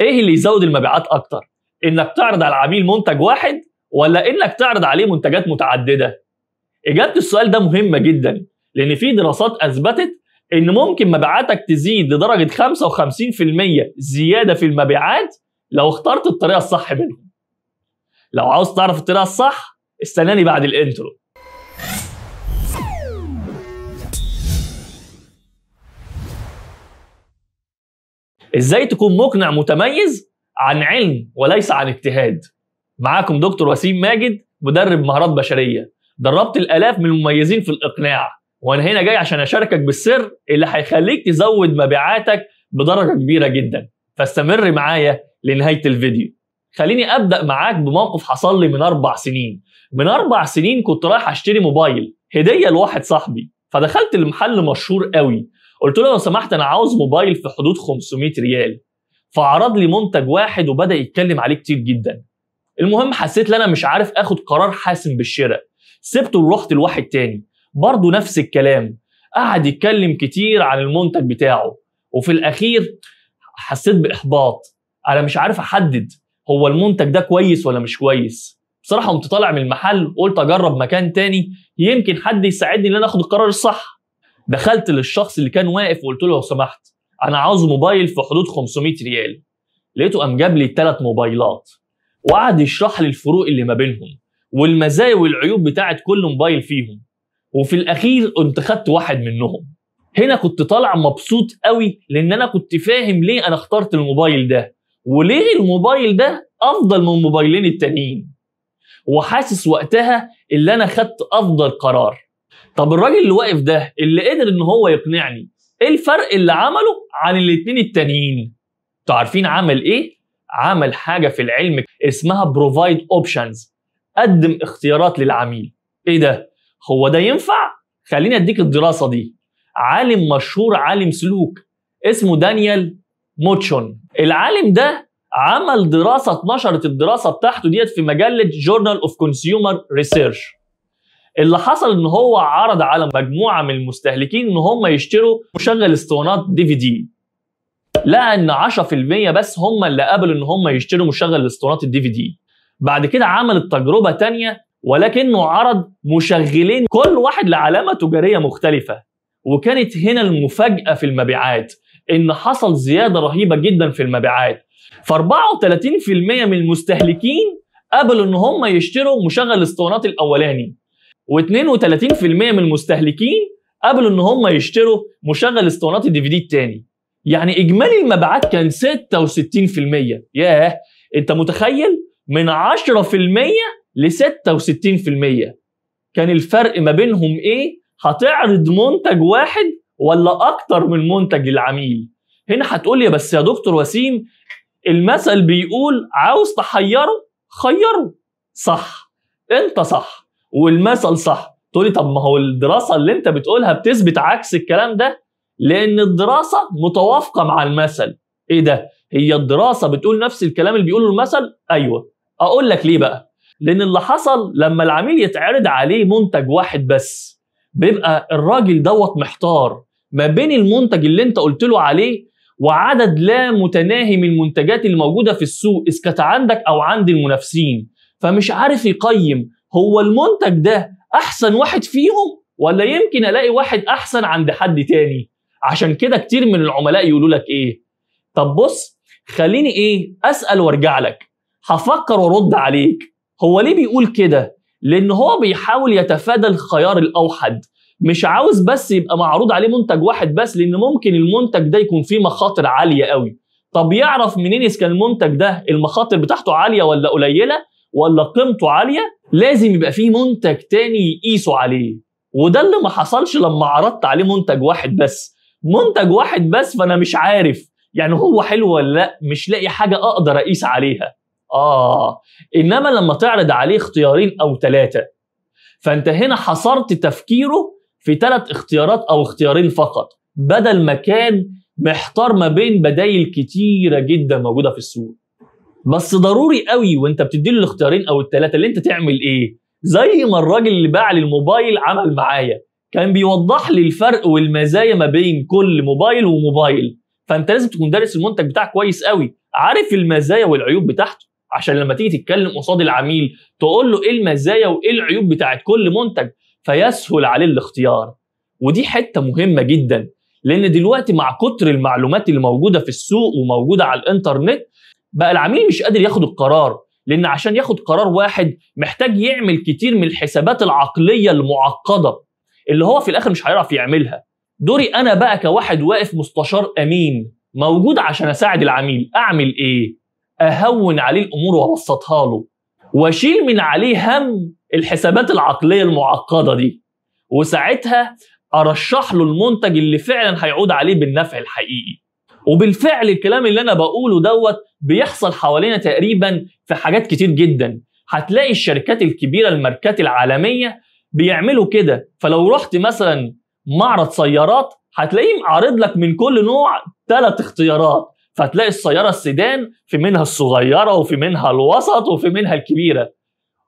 ايه اللي يزود المبيعات اكتر انك تعرض على العميل منتج واحد ولا انك تعرض عليه منتجات متعدده اجابه السؤال ده مهمه جدا لان في دراسات اثبتت ان ممكن مبيعاتك تزيد لدرجه 55% زياده في المبيعات لو اخترت الطريقه الصح منهم لو عاوز تعرف الطريقه الصح استناني بعد الانترو ازاي تكون مقنع متميز عن علم وليس عن اجتهاد معاكم دكتور وسيم ماجد مدرب مهارات بشريه دربت الالاف من المميزين في الاقناع وانا هنا جاي عشان اشاركك بالسر اللي هيخليك تزود مبيعاتك بدرجه كبيره جدا فاستمر معايا لنهايه الفيديو خليني ابدا معاك بموقف حصل لي من اربع سنين من اربع سنين كنت رايح اشتري موبايل هديه لواحد صاحبي فدخلت المحل مشهور قوي قلت له لو سمحت انا عاوز موبايل في حدود 500 ريال فعرض لي منتج واحد وبدا يتكلم عليه كتير جدا المهم حسيت ان انا مش عارف اخد قرار حاسم بالشراء سبته ورحت لواحد تاني برضه نفس الكلام قعد يتكلم كتير عن المنتج بتاعه وفي الاخير حسيت باحباط انا مش عارف احدد هو المنتج ده كويس ولا مش كويس بصراحه قمت طالع من المحل قلت اجرب مكان تاني يمكن حد يساعدني ان انا اخد القرار الصح دخلت للشخص اللي كان واقف وقلت له لو سمحت انا عاوز موبايل في حدود 500 ريال لقيته قام جاب لي ثلاث موبايلات وقعد يشرح لي الفروق اللي ما بينهم والمزايا والعيوب بتاعه كل موبايل فيهم وفي الاخير قمت خدت واحد منهم هنا كنت طالع مبسوط قوي لان انا كنت فاهم ليه انا اخترت الموبايل ده وليه الموبايل ده افضل من الموبايلين التانيين وحاسس وقتها اللي انا خدت افضل قرار طب الراجل اللي واقف ده اللي قدر ان هو يقنعني ايه الفرق اللي عمله عن الاثنين التانيين انتوا عارفين عمل ايه عمل حاجه في العلم اسمها بروفايد اوبشنز قدم اختيارات للعميل ايه ده هو ده ينفع خليني اديك الدراسه دي عالم مشهور عالم سلوك اسمه دانيال موتشون العالم ده عمل دراسه اتنشرت الدراسه بتاعته ديت في مجله جورنال اوف كونسيومر ريسيرش اللي حصل ان هو عرض على مجموعه من المستهلكين ان هم يشتروا مشغل اسطوانات دي في دي لقى ان 10% بس هم اللي قبلوا ان هم يشتروا مشغل اسطوانات الدي في دي بعد كده عمل التجربه تانية ولكنه عرض مشغلين كل واحد لعلامه تجاريه مختلفه وكانت هنا المفاجاه في المبيعات ان حصل زياده رهيبه جدا في المبيعات ف 34% من المستهلكين قبلوا ان هم يشتروا مشغل الاسطوانات الاولاني و32% من المستهلكين قبلوا ان هم يشتروا مشغل اسطوانات الدي في دي التاني يعني اجمالي المبيعات كان 66% ياه انت متخيل من 10% ل 66% كان الفرق ما بينهم ايه هتعرض منتج واحد ولا اكتر من منتج للعميل هنا هتقول لي بس يا دكتور وسيم المثل بيقول عاوز تحيره خيره صح انت صح والمثل صح تقول لي طب ما هو الدراسه اللي انت بتقولها بتثبت عكس الكلام ده لان الدراسه متوافقه مع المثل ايه ده هي الدراسه بتقول نفس الكلام اللي بيقوله المثل ايوه اقول لك ليه بقى لان اللي حصل لما العميل يتعرض عليه منتج واحد بس بيبقى الراجل دوت محتار ما بين المنتج اللي انت قلت له عليه وعدد لا متناهي من المنتجات الموجوده في السوق اذا عندك او عند المنافسين فمش عارف يقيم هو المنتج ده احسن واحد فيهم ولا يمكن الاقي واحد احسن عند حد تاني عشان كده كتير من العملاء يقولوا لك ايه طب بص خليني ايه اسال وارجع لك هفكر وارد عليك هو ليه بيقول كده لان هو بيحاول يتفادى الخيار الاوحد مش عاوز بس يبقى معروض عليه منتج واحد بس لان ممكن المنتج ده يكون فيه مخاطر عاليه قوي طب يعرف منين اذا كان المنتج ده المخاطر بتاعته عاليه ولا قليله ولا قيمته عاليه لازم يبقى فيه منتج تاني يقيسوا عليه وده اللي ما حصلش لما عرضت عليه منتج واحد بس منتج واحد بس فانا مش عارف يعني هو حلو ولا لا مش لاقي حاجه اقدر اقيس عليها اه انما لما تعرض عليه اختيارين او ثلاثه فانت هنا حصرت تفكيره في ثلاث اختيارات او اختيارين فقط بدل ما كان محتار ما بين بدايل كتيره جدا موجوده في السوق بس ضروري قوي وانت بتدي له الاختيارين او الثلاثه اللي انت تعمل ايه زي ما الراجل اللي باع لي الموبايل عمل معايا كان بيوضح لي الفرق والمزايا ما بين كل موبايل وموبايل فانت لازم تكون دارس المنتج بتاعك كويس قوي عارف المزايا والعيوب بتاعته عشان لما تيجي تتكلم قصاد العميل تقول له ايه المزايا وايه العيوب بتاعت كل منتج فيسهل عليه الاختيار ودي حته مهمه جدا لان دلوقتي مع كتر المعلومات اللي موجوده في السوق وموجوده على الانترنت بقى العميل مش قادر ياخد القرار لان عشان ياخد قرار واحد محتاج يعمل كتير من الحسابات العقليه المعقده اللي هو في الاخر مش هيعرف يعملها دوري انا بقى كواحد واقف مستشار امين موجود عشان اساعد العميل اعمل ايه اهون عليه الامور وابسطها له واشيل من عليه هم الحسابات العقليه المعقده دي وساعتها ارشح له المنتج اللي فعلا هيعود عليه بالنفع الحقيقي وبالفعل الكلام اللي انا بقوله دوت بيحصل حوالينا تقريبا في حاجات كتير جدا هتلاقي الشركات الكبيره الماركات العالميه بيعملوا كده فلو رحت مثلا معرض سيارات هتلاقيه عارض لك من كل نوع ثلاث اختيارات فهتلاقي السياره السيدان في منها الصغيره وفي منها الوسط وفي منها الكبيره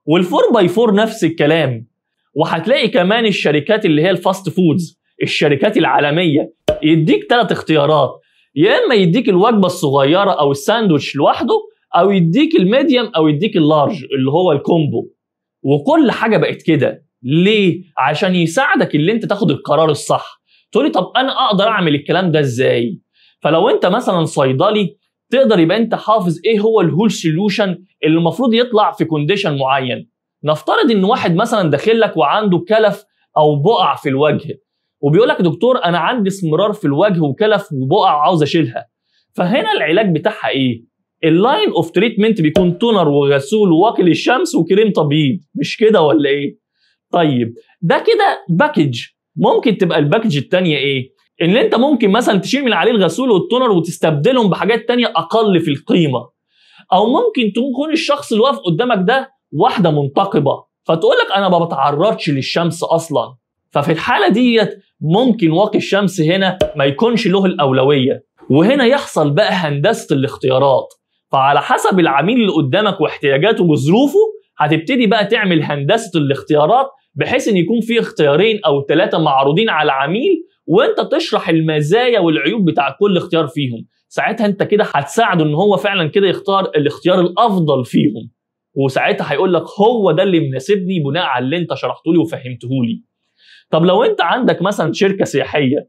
والفور باي فور نفس الكلام وهتلاقي كمان الشركات اللي هي الفاست فودز الشركات العالميه يديك ثلاث اختيارات يا اما يديك الوجبه الصغيره او الساندوتش لوحده او يديك الميديم او يديك اللارج اللي هو الكومبو وكل حاجه بقت كده ليه عشان يساعدك اللي انت تاخد القرار الصح تقول لي طب انا اقدر اعمل الكلام ده ازاي فلو انت مثلا صيدلي تقدر يبقى انت حافظ ايه هو الهول سوليوشن اللي المفروض يطلع في كونديشن معين نفترض ان واحد مثلا داخل لك وعنده كلف او بقع في الوجه وبيقول لك دكتور انا عندي اسمرار في الوجه وكلف وبقع عاوز اشيلها فهنا العلاج بتاعها ايه اللاين اوف تريتمنت بيكون تونر وغسول ووكل الشمس وكريم تبييض مش كده ولا ايه طيب ده كده باكج ممكن تبقى الباكج الثانيه ايه ان انت ممكن مثلا تشيل من عليه الغسول والتونر وتستبدلهم بحاجات تانية اقل في القيمه او ممكن تكون الشخص اللي واقف قدامك ده واحده منتقبه فتقول لك انا ما بتعرضش للشمس اصلا ففي الحاله ديت ممكن واقي الشمس هنا ما يكونش له الاولويه وهنا يحصل بقى هندسه الاختيارات فعلى حسب العميل اللي قدامك واحتياجاته وظروفه هتبتدي بقى تعمل هندسه الاختيارات بحيث ان يكون في اختيارين او ثلاثه معروضين على العميل وانت تشرح المزايا والعيوب بتاع كل اختيار فيهم ساعتها انت كده هتساعده ان هو فعلا كده يختار الاختيار الافضل فيهم وساعتها هيقول لك هو ده اللي مناسبني بناء على اللي انت شرحته لي وفهمته لي طب لو انت عندك مثلا شركه سياحيه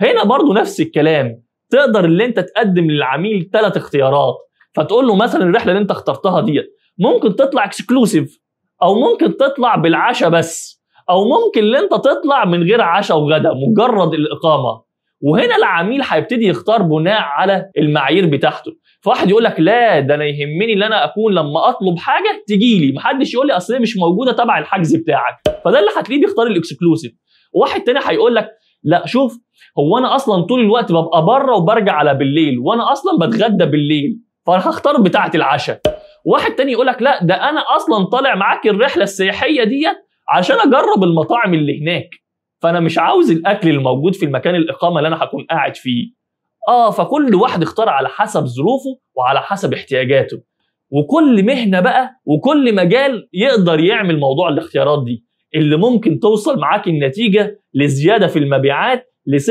هنا برضو نفس الكلام تقدر اللي انت تقدم للعميل ثلاث اختيارات فتقول له مثلا الرحله اللي انت اخترتها ديت ممكن تطلع اكسكلوسيف او ممكن تطلع بالعشاء بس او ممكن اللي انت تطلع من غير عشاء وغدا مجرد الاقامه وهنا العميل هيبتدي يختار بناء على المعايير بتاعته فواحد يقول لك لا ده انا يهمني ان انا اكون لما اطلب حاجه تجي لي محدش يقول لي اصل مش موجوده تبع الحجز بتاعك فده اللي هتلاقيه بيختار الاكسكلوسيف واحد تاني هيقول لك لا شوف هو انا اصلا طول الوقت ببقى بره وبرجع على بالليل وانا اصلا بتغدى بالليل فانا هختار بتاعه العشاء واحد تاني يقول لك لا ده انا اصلا طالع معاك الرحله السياحيه ديت عشان اجرب المطاعم اللي هناك فانا مش عاوز الاكل الموجود في المكان الاقامه اللي انا هكون قاعد فيه اه فكل واحد اختار على حسب ظروفه وعلى حسب احتياجاته وكل مهنه بقى وكل مجال يقدر يعمل موضوع الاختيارات دي اللي ممكن توصل معاك النتيجه لزياده في المبيعات ل 66%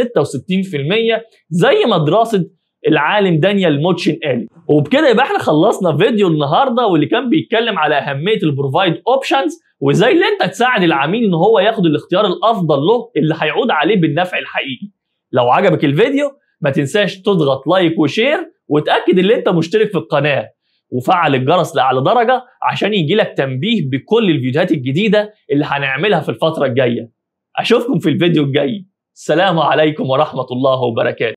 زي ما دراسه العالم دانيال موتشن قال وبكده يبقى احنا خلصنا فيديو النهارده واللي كان بيتكلم على اهميه البروفايد اوبشنز وازاي اللي انت تساعد العميل ان هو ياخد الاختيار الافضل له اللي هيعود عليه بالنفع الحقيقي لو عجبك الفيديو ما تنساش تضغط لايك وشير وتاكد ان انت مشترك في القناه وفعل الجرس لاعلى درجه عشان يجيلك تنبيه بكل الفيديوهات الجديده اللي هنعملها في الفتره الجايه اشوفكم في الفيديو الجاي السلام عليكم ورحمه الله وبركاته